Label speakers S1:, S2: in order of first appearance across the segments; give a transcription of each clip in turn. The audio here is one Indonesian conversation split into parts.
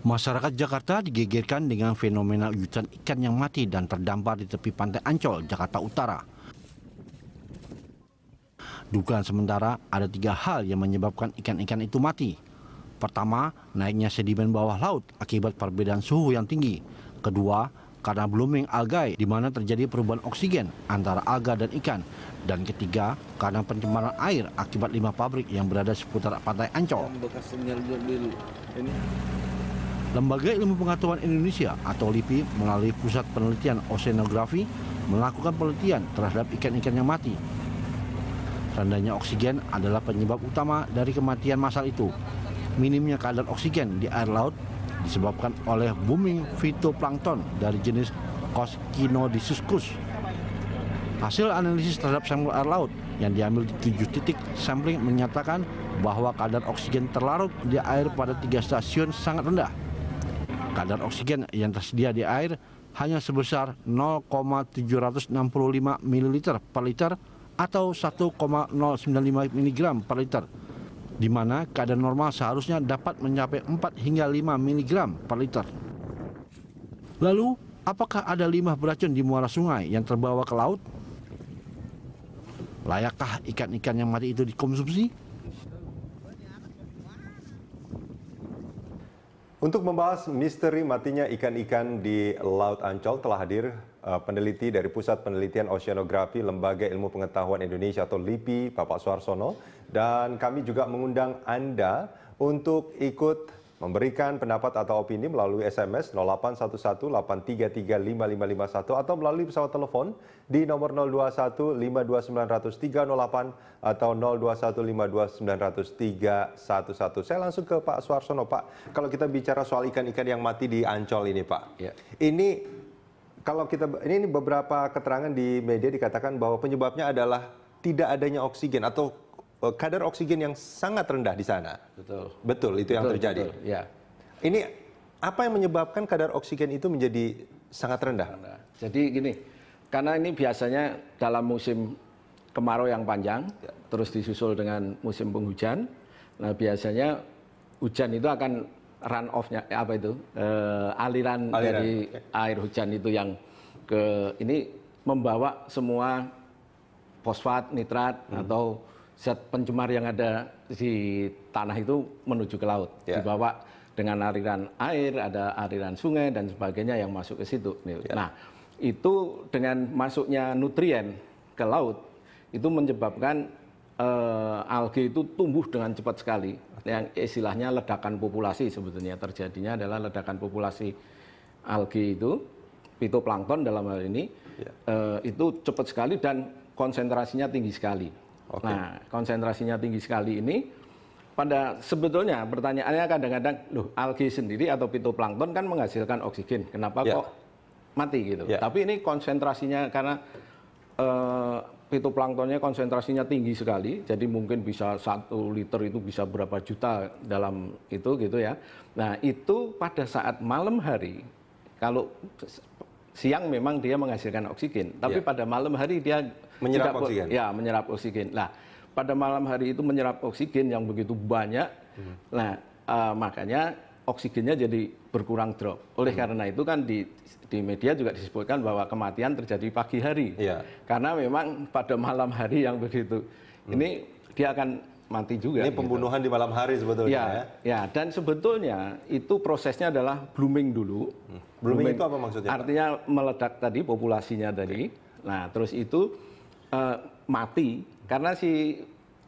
S1: Masyarakat Jakarta digegerkan dengan fenomena yutan ikan yang mati dan terdampar di tepi pantai Ancol, Jakarta Utara. Dugaan sementara ada tiga hal yang menyebabkan ikan-ikan itu mati. Pertama, naiknya sedimen bawah laut akibat perbedaan suhu yang tinggi. Kedua, karena blooming algae di mana terjadi perubahan oksigen antara alga dan ikan. Dan ketiga, karena pencemaran air akibat lima pabrik yang berada seputar pantai Ancol. Lembaga Ilmu Pengetahuan Indonesia atau LIPI melalui Pusat Penelitian Oceanografi melakukan penelitian terhadap ikan-ikan yang mati. Rendahnya oksigen adalah penyebab utama dari kematian massal itu. Minimnya kadar oksigen di air laut disebabkan oleh booming fitoplankton dari jenis Coscinodiscus. Hasil analisis terhadap sampel air laut yang diambil di tujuh titik sampling menyatakan bahwa kadar oksigen terlarut di air pada tiga stasiun sangat rendah Kadar oksigen yang tersedia di air hanya sebesar 0,765 ml per liter atau 1,095 mg per liter, di mana keadaan normal seharusnya dapat mencapai 4 hingga 5 mg per liter. Lalu, apakah ada limbah beracun di muara sungai yang terbawa ke laut? Layakkah ikan-ikan yang mati itu dikonsumsi?
S2: Untuk membahas misteri matinya ikan-ikan di Laut Ancol telah hadir eh, peneliti dari Pusat Penelitian Oceanografi Lembaga Ilmu Pengetahuan Indonesia atau LIPI, Bapak Suarsono. Dan kami juga mengundang Anda untuk ikut Memberikan pendapat atau opini melalui SMS 0811 atau melalui pesawat telepon di nomor 021 atau 0215290311 Saya langsung ke Pak Suarsono, Pak. Kalau kita bicara soal ikan-ikan yang mati di Ancol ini, Pak. Ya. Ini kalau kita ini beberapa keterangan di media dikatakan bahwa penyebabnya adalah tidak adanya oksigen atau Eh, kadar oksigen yang sangat rendah di sana.
S3: Betul. Betul, itu betul, yang terjadi. Betul,
S2: ya. Ini apa yang menyebabkan kadar oksigen itu menjadi sangat rendah?
S3: Jadi gini, karena ini biasanya dalam musim kemarau yang panjang, ya. terus disusul dengan musim penghujan. Nah biasanya hujan itu akan run off-nya eh, apa itu e, eh, aliran, aliran dari okay. air hujan itu yang ke ini membawa semua fosfat, nitrat hmm. atau zat pencemar yang ada di tanah itu menuju ke laut, yeah. dibawa dengan aliran air, ada aliran sungai dan sebagainya yang masuk ke situ. Yeah. Nah, itu dengan masuknya nutrien ke laut itu menyebabkan eh, alga itu tumbuh dengan cepat sekali. Yang istilahnya ledakan populasi sebetulnya terjadinya adalah ledakan populasi alga itu fitoplankton dalam hal ini yeah. Ya. itu cepat sekali dan konsentrasinya tinggi sekali. Okay. Nah, konsentrasinya tinggi sekali ini. Pada sebetulnya pertanyaannya kadang-kadang, loh, algi sendiri atau fitoplankton kan menghasilkan oksigen, kenapa yeah. kok mati gitu? Yeah. Tapi ini konsentrasinya karena uh, eh, fitoplanktonnya konsentrasinya tinggi sekali, jadi mungkin bisa satu liter itu bisa berapa juta dalam itu gitu ya. Nah itu pada saat malam hari, kalau siang memang dia menghasilkan oksigen, tapi yeah. pada malam hari dia menyerap tidak, oksigen. Ya, menyerap oksigen. Nah, pada malam hari itu menyerap oksigen yang begitu banyak. Hmm. Nah, uh, makanya oksigennya jadi berkurang drop. Oleh hmm. karena itu kan di di media juga disebutkan bahwa kematian terjadi pagi hari. Ya. Karena memang pada malam hari yang begitu. Hmm. Ini dia akan mati juga. Ini gitu. pembunuhan gitu. di malam hari sebetulnya ya, ya. Ya, dan sebetulnya itu prosesnya adalah blooming dulu. Hmm. Blooming, blooming itu apa maksudnya? Artinya meledak tadi populasinya tadi. Nah, terus itu Eh, mati karena si uh,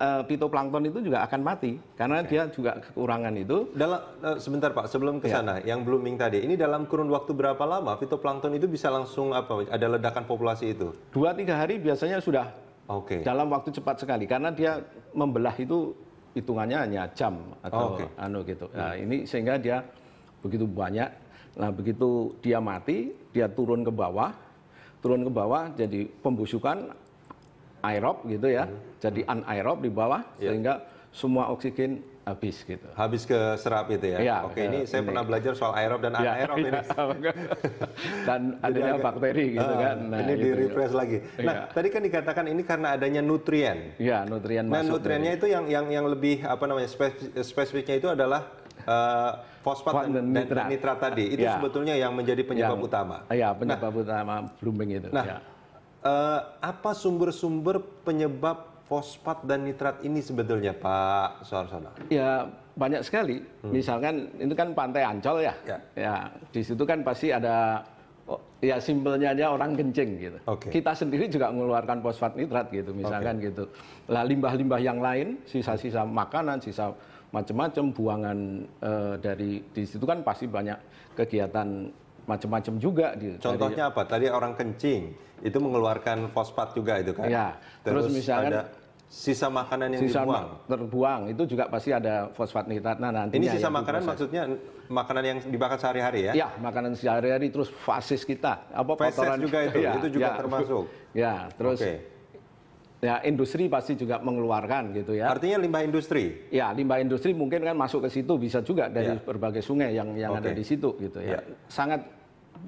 S3: eh, fitoplankton itu juga akan mati karena okay. dia juga kekurangan itu. Dalam
S2: uh, sebentar Pak, sebelum ke iya. sana ya. yang blooming tadi, ini dalam kurun waktu berapa lama fitoplankton itu bisa langsung apa ada ledakan populasi itu?
S3: Dua tiga hari biasanya sudah. Oke. Okay. Dalam waktu cepat sekali karena dia membelah itu hitungannya hanya jam atau okay. anu gitu. Nah, hmm. ini sehingga dia begitu banyak. Nah, begitu dia mati, dia turun ke bawah. Turun ke bawah jadi pembusukan aerob gitu ya, hmm. jadi anaerob di bawah yeah. sehingga semua oksigen habis gitu. Habis ke serap itu ya. ya Oke, ini saya ini. pernah
S2: belajar soal aerob dan iya, anaerob ya, ini. Iya,
S3: dan adanya
S2: agak, bakteri gitu uh, kan. Nah, ini gitu, di refresh gitu. lagi. Iya. Nah, tadi kan dikatakan ini karena adanya nutrien.
S3: Iya, nutrien nah, masuk. Nah, nutriennya itu
S2: yang yang yang lebih apa namanya spesifik, spesifiknya itu adalah uh, fosfat dan, dan, nitrat. dan nitrat tadi. Itu ya. sebetulnya yang menjadi penyebab yang, utama.
S3: Iya, nah. penyebab
S2: nah, utama blooming itu. Nah, ya uh, apa sumber-sumber penyebab
S3: fosfat dan nitrat ini sebetulnya Pak Suarsono? Ya banyak sekali. Hmm. Misalkan itu kan pantai Ancol ya. Ya, ya di situ kan pasti ada oh, ya simpelnya aja orang kencing gitu. Okay. Kita sendiri juga mengeluarkan fosfat nitrat gitu misalkan okay. gitu. Lah limbah-limbah yang lain, sisa-sisa makanan, sisa macam-macam buangan uh, dari di situ kan pasti banyak kegiatan macam-macam juga. Contohnya
S2: dari, apa? Tadi orang kencing itu mengeluarkan fosfat juga itu kan? Ya. Terus, terus misalnya ada sisa makanan yang sisa dibuang.
S3: terbuang itu juga pasti ada fosfat nitrat. Nah nanti Ini sisa makanan diproses.
S2: maksudnya makanan yang dibakar sehari-hari ya? Ya
S3: makanan sehari-hari terus fasis kita apa Feses kotoran juga itu ya, itu juga ya, termasuk. Ya terus. Okay. Ya, industri pasti juga mengeluarkan gitu ya. Artinya limbah industri. Ya, limbah industri mungkin kan masuk ke situ bisa juga dari ya. berbagai sungai yang yang okay. ada di situ gitu ya. ya. Sangat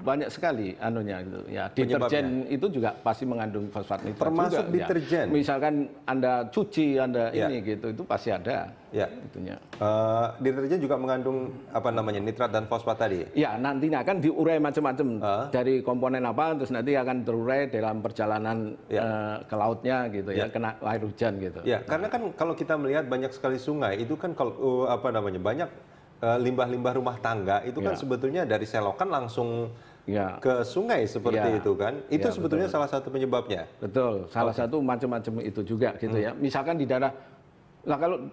S3: banyak sekali anunya gitu ya deterjen itu juga pasti mengandung fosfat nitrat termasuk juga, ya. deterjen ya. misalkan anda cuci anda ya. ini gitu itu pasti ada ya itunya uh, deterjen juga
S2: mengandung apa namanya nitrat dan fosfat tadi
S3: ya nantinya akan diurai macam-macam uh. dari komponen apa terus nanti akan terurai dalam perjalanan ya. uh, ke lautnya gitu ya, ya kena air hujan gitu ya
S2: nah. karena kan kalau kita melihat banyak sekali sungai itu kan kalau uh, apa namanya banyak Eh, limbah-limbah rumah tangga itu kan ya. sebetulnya dari selokan langsung ya. ke sungai seperti ya. itu kan. Itu ya, sebetulnya betul. salah satu penyebabnya.
S3: Betul, salah okay. satu macam-macam itu juga gitu hmm. ya. Misalkan di daerah lah kalau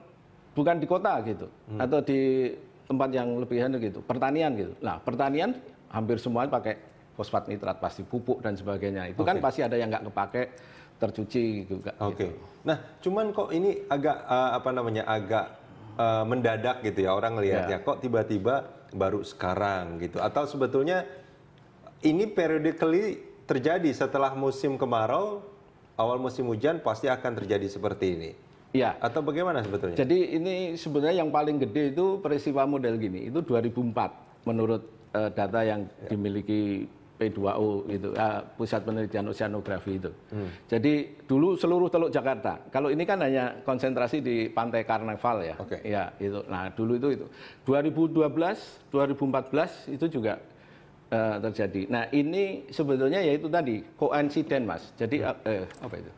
S3: bukan di kota gitu hmm. atau di tempat yang lebih handuk gitu, pertanian gitu. Nah, pertanian hampir semua pakai fosfat nitrat pasti pupuk dan sebagainya. Itu okay. kan pasti ada yang nggak kepake tercuci juga. Oke. Okay. Gitu. Nah,
S2: cuman kok ini agak uh, apa namanya agak uh, mendadak gitu ya orang lihatnya yeah. kok tiba-tiba baru sekarang gitu atau sebetulnya ini periodically terjadi setelah musim kemarau awal musim hujan pasti akan terjadi seperti ini. Ya. Atau bagaimana sebetulnya?
S3: Jadi ini sebenarnya yang paling gede itu peristiwa model gini. Itu 2004 menurut uh, data yang ya. dimiliki p 2 u itu uh, ya, pusat penelitian oceanografi itu. Hmm. Jadi dulu seluruh Teluk Jakarta. Kalau ini kan hanya konsentrasi di Pantai Karnaval ya. Okay. Ya, itu. Nah, dulu itu itu 2012, 2014 itu juga uh, terjadi. Nah, ini sebetulnya yaitu tadi koinsiden, Mas. Jadi ya. uh, apa itu?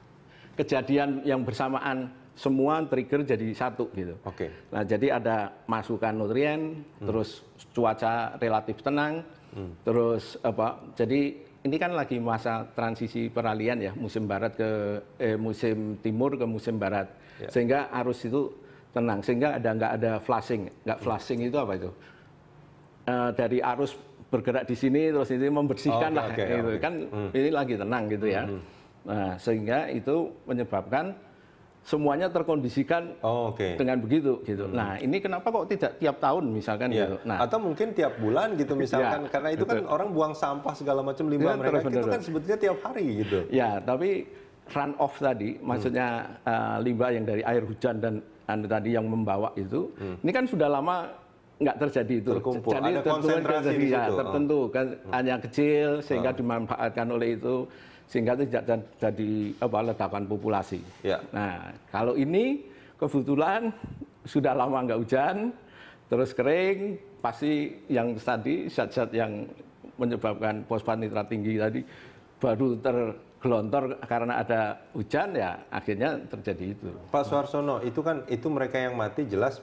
S3: Kejadian yang bersamaan semua trigger jadi satu gitu. Oke. Okay. Nah, jadi ada masukan nutrien, hmm. terus cuaca relatif tenang, terus apa jadi ini kan lagi masa transisi peralihan ya musim barat ke eh, musim timur ke musim barat ya. sehingga arus itu tenang sehingga ada nggak ada flashing nggak hmm. flashing itu apa itu uh, dari arus bergerak di sini terus ini membersihkan oh, okay, lah okay, gitu okay. kan hmm. ini lagi tenang gitu ya hmm. hmm. nah sehingga itu menyebabkan semuanya terkondisikan oh, okay. dengan begitu gitu. Hmm. Nah ini kenapa kok tidak tiap tahun misalkan yeah. gitu. Nah atau mungkin tiap bulan gitu misalkan yeah, karena itu kan
S2: orang buang sampah segala macam limbah yeah, mereka itu kan sebetulnya tiap hari gitu.
S3: Ya tapi run off tadi hmm. maksudnya uh, limbah yang dari air hujan dan anda tadi yang membawa itu hmm. ini kan sudah lama nggak terjadi itu. Terkumpul. Jadi ada konsentrasi kan, di ya, situ. Ya, tertentu kan oh. hanya kecil sehingga oh. dimanfaatkan oleh itu sehingga tidak jadi apa, ledakan populasi. Ya. Nah, kalau ini kebetulan sudah lama nggak hujan, terus kering, pasti yang tadi zat-zat yang menyebabkan fosfat nitrat tinggi tadi baru tergelontor karena ada hujan ya akhirnya terjadi itu.
S2: Pak Suarsono, itu kan itu mereka yang mati jelas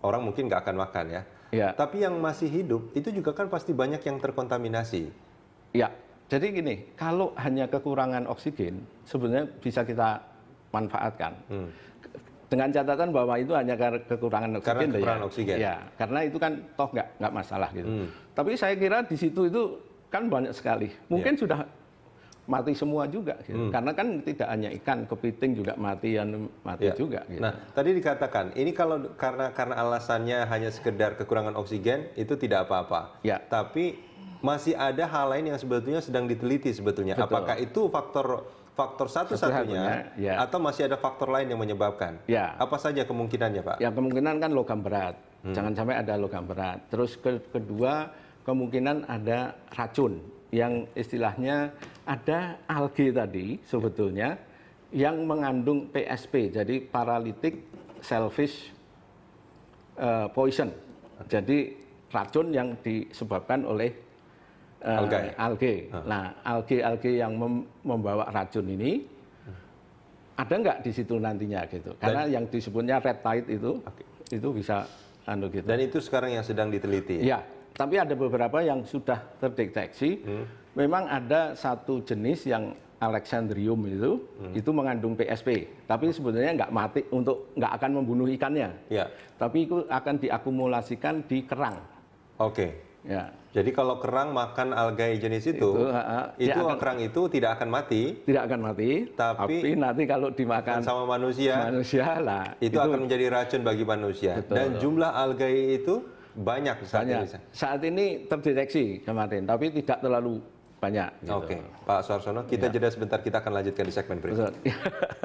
S2: orang mungkin nggak akan makan ya. ya. Tapi yang masih hidup itu juga kan pasti banyak yang terkontaminasi. Ya. Jadi
S3: gini, kalau hanya kekurangan oksigen, sebenarnya bisa kita manfaatkan. Hmm. Dengan catatan bahwa itu hanya ya. kekurangan oksigen. Karena kekurangan ya. oksigen. Ya, karena itu kan toh nggak nggak masalah gitu. Hmm. Tapi saya kira di situ itu kan banyak sekali. Mungkin yeah. sudah mati semua juga gitu. hmm. karena kan tidak hanya ikan kepiting juga mati yang mati ya. juga
S2: gitu. nah tadi dikatakan ini kalau karena karena alasannya hanya sekedar kekurangan oksigen itu tidak apa-apa ya. tapi masih ada hal lain yang sebetulnya sedang diteliti sebetulnya. Betul. Apakah itu faktor faktor satu-satunya ya. atau masih ada faktor lain yang
S3: menyebabkan? Ya. Apa saja kemungkinannya, Pak? Ya, kemungkinan kan logam berat. Hmm. Jangan sampai ada logam berat. Terus ke kedua, kemungkinan ada racun yang istilahnya ada algi tadi sebetulnya yang mengandung PSP, jadi paralitik selfish uh, poison. Jadi racun yang disebabkan oleh Eh, algae. algae. Nah, algae-algae yang membawa racun ini ada nggak di situ nantinya gitu? Karena Dan, yang disebutnya red tide itu okay. itu bisa anu gitu. Dan itu sekarang yang sedang diteliti. Ya, ya tapi ada beberapa yang sudah terdeteksi. Hmm. Memang ada satu jenis yang Alexandrium itu hmm. itu mengandung PSP, tapi sebenarnya nggak mati untuk nggak akan membunuh ikannya. Ya. Tapi itu akan diakumulasikan di kerang.
S2: Oke. Okay. Ya jadi kalau kerang makan alga jenis itu, itu, itu akan, kerang itu tidak akan mati. Tidak akan mati. Tapi, tapi nanti kalau dimakan sama manusia,
S3: manusia lah. Itu, itu akan
S2: menjadi racun bagi manusia. Betul. Dan jumlah
S3: alga itu banyak saat banyak. ini. Saat ini terdeteksi kemarin, tapi tidak terlalu banyak. Gitu. Oke,
S2: Pak Suarsono, kita ya. jeda sebentar, kita akan lanjutkan di segmen berikutnya.